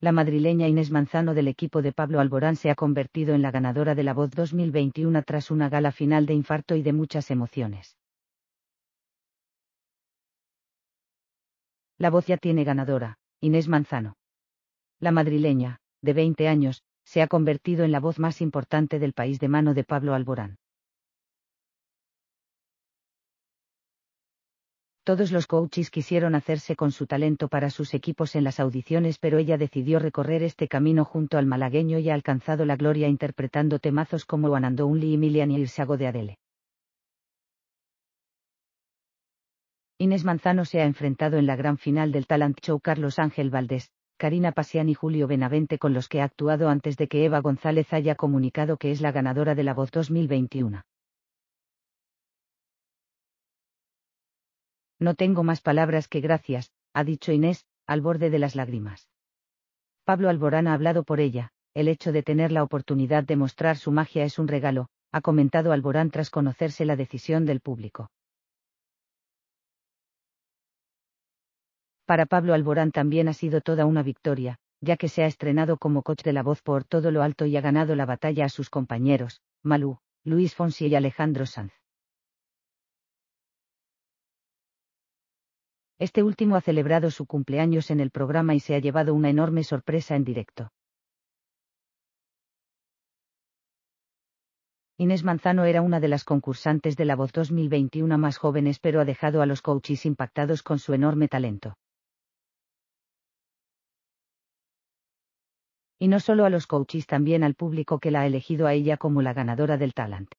la madrileña Inés Manzano del equipo de Pablo Alborán se ha convertido en la ganadora de la voz 2021 tras una gala final de infarto y de muchas emociones. La voz ya tiene ganadora, Inés Manzano. La madrileña, de 20 años, se ha convertido en la voz más importante del país de mano de Pablo Alborán. Todos los coaches quisieron hacerse con su talento para sus equipos en las audiciones, pero ella decidió recorrer este camino junto al malagueño y ha alcanzado la gloria interpretando temazos como One and Only y Million y de Adele. Inés Manzano se ha enfrentado en la gran final del talent show Carlos Ángel Valdés, Karina Pasián y Julio Benavente con los que ha actuado antes de que Eva González haya comunicado que es la ganadora de La Voz 2021. No tengo más palabras que gracias, ha dicho Inés, al borde de las lágrimas. Pablo Alborán ha hablado por ella, el hecho de tener la oportunidad de mostrar su magia es un regalo, ha comentado Alborán tras conocerse la decisión del público. Para Pablo Alborán también ha sido toda una victoria, ya que se ha estrenado como coach de la voz por todo lo alto y ha ganado la batalla a sus compañeros, Malú, Luis Fonsi y Alejandro Sanz. Este último ha celebrado su cumpleaños en el programa y se ha llevado una enorme sorpresa en directo. Inés Manzano era una de las concursantes de La Voz 2021 más jóvenes, pero ha dejado a los coaches impactados con su enorme talento. Y no solo a los coaches, también al público que la ha elegido a ella como la ganadora del talent.